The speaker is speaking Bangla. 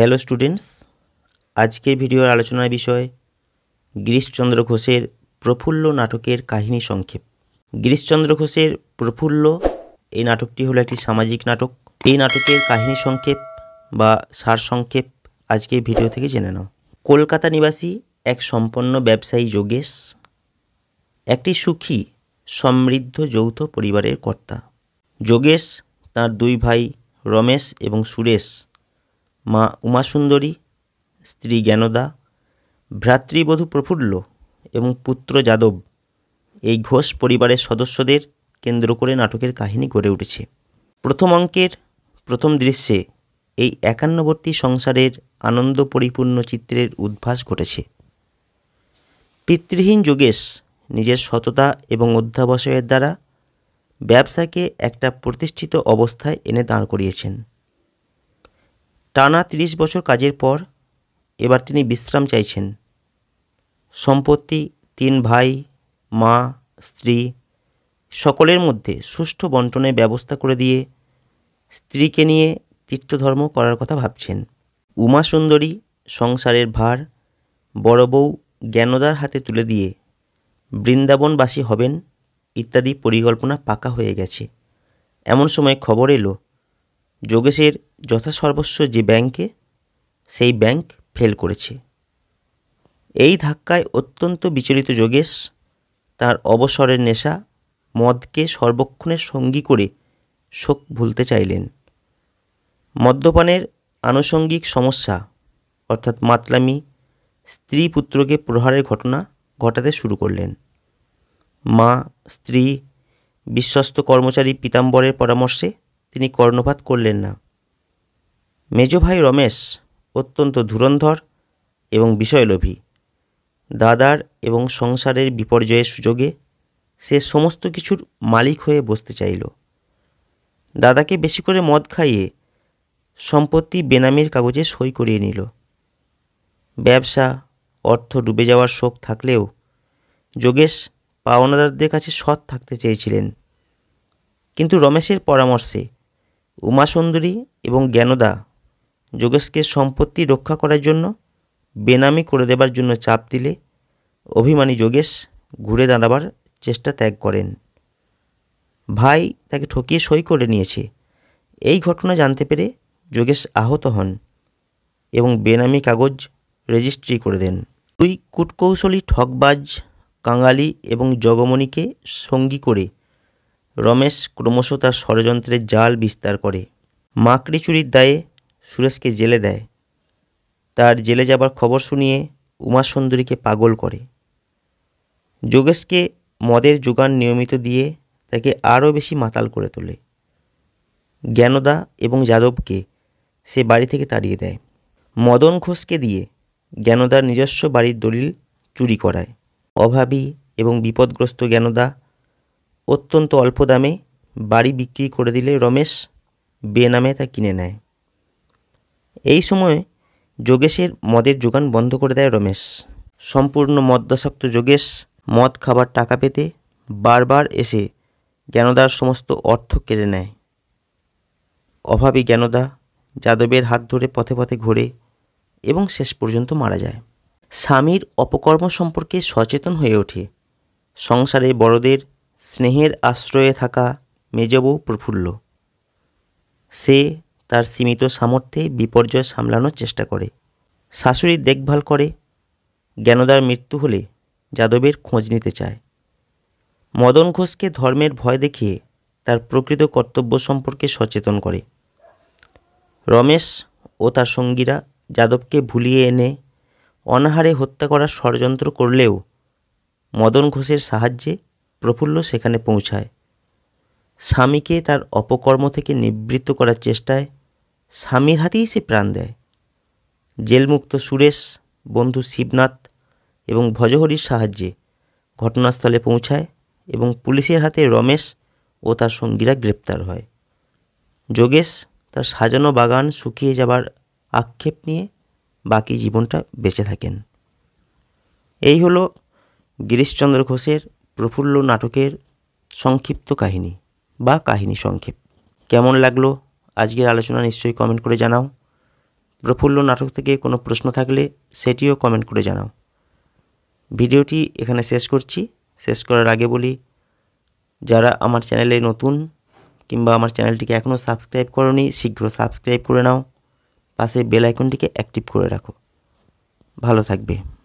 হ্যালো স্টুডেন্টস আজকের ভিডিওর আলোচনার বিষয় গিরিশচন্দ্র ঘোষের প্রফুল্ল নাটকের কাহিনী সংক্ষেপ গিরিশচন্দ্র ঘোষের প্রফুল্ল এই নাটকটি হলো একটি সামাজিক নাটক এই নাটকের কাহিনী সংক্ষেপ বা সার সংক্ষেপ আজকে ভিডিও থেকে জেনে নাও কলকাতা নিবাসী এক সম্পন্ন ব্যবসায়ী যোগেশ একটি সুখী সমৃদ্ধ যৌথ পরিবারের কর্তা যোগেশ তার দুই ভাই রমেশ এবং সুরেশ মা উমাসুন্দরী স্ত্রী জ্ঞানদা ভ্রাতৃবধূ প্রফুল্ল এবং পুত্র যাদব এই ঘোষ পরিবারের সদস্যদের কেন্দ্র করে নাটকের কাহিনী গড়ে উঠেছে প্রথম অঙ্কের প্রথম দৃশ্যে এই একান্নবর্তী সংসারের আনন্দ পরিপূর্ণ চিত্রের উদ্ভাস ঘটেছে পিতৃহীন যোগেশ নিজের সততা এবং অধ্যাবসায়ের দ্বারা ব্যবসাকে একটা প্রতিষ্ঠিত অবস্থায় এনে দাঁড় করিয়েছেন টানা ৩০ বছর কাজের পর এবার তিনি বিশ্রাম চাইছেন সম্পত্তি তিন ভাই মা স্ত্রী সকলের মধ্যে সুষ্ঠু বন্টনের ব্যবস্থা করে দিয়ে স্ত্রীকে নিয়ে তীর্থধর্ম করার কথা ভাবছেন উমা সুন্দরী সংসারের ভার বড় বউ জ্ঞানদার হাতে তুলে দিয়ে বৃন্দাবনবাসী হবেন ইত্যাদি পরিকল্পনা পাকা হয়ে গেছে এমন সময় খবর এলো যোগেশের যথাসর্বস্ব যে ব্যাংকে সেই ব্যাংক ফেল করেছে এই ধাক্কায় অত্যন্ত বিচলিত যোগেশ তার অবসরের নেশা মদকে সর্বক্ষণের সঙ্গী করে শোক ভুলতে চাইলেন মদ্যপানের আনুষঙ্গিক সমস্যা অর্থাৎ মাতলামি স্ত্রী পুত্রকে প্রহারের ঘটনা ঘটাতে শুরু করলেন মা স্ত্রী বিশ্বস্ত কর্মচারী পীতাম্বরের পরামর্শে তিনি কর্ণপাত করলেন না মেজ ভাই রমেশ অত্যন্ত ধুরন্ধর এবং বিষয়লোভী দাদার এবং সংসারের বিপর্যয়ের সুযোগে সে সমস্ত কিছুর মালিক হয়ে বসতে চাইল দাদাকে বেশি করে মদ খাইয়ে সম্পত্তি বেনামির কাগজে সই করিয়ে নিল ব্যবসা অর্থ ডুবে যাওয়ার শোক থাকলেও যোগেশ পাওনাদারদের কাছে সৎ থাকতে চেয়েছিলেন কিন্তু রমেশের পরামর্শে উমাসুন্দরী এবং জ্ঞানদা যোগেশকে সম্পত্তি রক্ষা করার জন্য বেনামি করে দেবার জন্য চাপ দিলে অভিমানী যোগেশ ঘুরে দাঁড়াবার চেষ্টা ত্যাগ করেন ভাই তাকে ঠকিয়ে সই করে নিয়েছে এই ঘটনা জানতে পেরে যোগেশ আহত হন এবং বেনামি কাগজ রেজিস্ট্রি করে দেন দুই কূটকৌশলী ঠকবাজ কাঙালি এবং জগমণিকে সঙ্গী করে রমেশ ক্রমশ তার ষড়যন্ত্রের জাল বিস্তার করে মাকড়ি চুরির দায়ে সুরেশকে জেলে দেয় তার জেলে যাবার খবর শুনিয়ে উমা সুন্দরীকে পাগল করে যোগেশকে মদের যোগান নিয়মিত দিয়ে তাকে আরও বেশি মাতাল করে তোলে জ্ঞানদা এবং যাদবকে সে বাড়ি থেকে তাড়িয়ে দেয় মদন ঘোষকে দিয়ে জ্ঞানদার নিজস্ব বাড়ির দলিল চুরি করায় অভাবী এবং বিপদগ্রস্ত জ্ঞানদা অত্যন্ত অল্প দামে বাড়ি বিক্রি করে দিলে রমেশ বেনামে তা কিনে নেয় এই সময় যোগেশের মদের যোগান বন্ধ করে দেয় রমেশ সম্পূর্ণ মদ্যাসক্ত যোগেশ মদ খাবার টাকা পেতে বারবার এসে জ্ঞানদার সমস্ত অর্থ কেড়ে নেয় অভাবী জ্ঞানদা যাদবের হাত ধরে পথে পথে ঘোরে এবং শেষ পর্যন্ত মারা যায় স্বামীর অপকর্ম সম্পর্কে সচেতন হয়ে ওঠে সংসারে বড়দের স্নেহের আশ্রয়ে থাকা মেজবউ প্রফুল্ল সে তার সীমিত সামর্থ্যে বিপর্যয় সামলানোর চেষ্টা করে শাশুড়ি দেখভাল করে জ্ঞানদার মৃত্যু হলে যাদবের খোঁজ নিতে চায় মদন ঘোষকে ধর্মের ভয় দেখিয়ে তার প্রকৃত কর্তব্য সম্পর্কে সচেতন করে রমেশ ও তার সঙ্গীরা যাদবকে ভুলিয়ে এনে অনাহারে হত্যা করার ষড়যন্ত্র করলেও মদন ঘোষের সাহায্যে প্রফুল্ল সেখানে পৌঁছায় স্বামীকে তার অপকর্ম থেকে নিবৃত্ত করার চেষ্টায় স্বামীর হাতেই সে প্রাণ দেয় জেলমুক্ত সুরেশ বন্ধু শিবনাথ এবং ভজহরির সাহায্যে ঘটনাস্থলে পৌঁছায় এবং পুলিশের হাতে রমেশ ও তার সঙ্গীরা গ্রেপ্তার হয় যোগেশ তার সাজানো বাগান শুকিয়ে যাবার আক্ষেপ নিয়ে বাকি জীবনটা বেঁচে থাকেন এই হলো গিরিশচন্দ্র ঘোষের প্রফুল্ল নাটকের সংক্ষিপ্ত কাহিনী বা কাহিনী সংক্ষেপ কেমন লাগলো আজকের আলোচনা নিশ্চয়ই কমেন্ট করে জানাও প্রফুল্ল নাটক থেকে কোনো প্রশ্ন থাকলে সেটিও কমেন্ট করে জানাও ভিডিওটি এখানে শেষ করছি শেষ করার আগে বলি যারা আমার চ্যানেলে নতুন কিংবা আমার চ্যানেলটিকে এখনও সাবস্ক্রাইব করনি শীঘ্র সাবস্ক্রাইব করে নাও পাশে বেল আইকনটিকে অ্যাক্টিভ করে রাখো ভালো থাকবে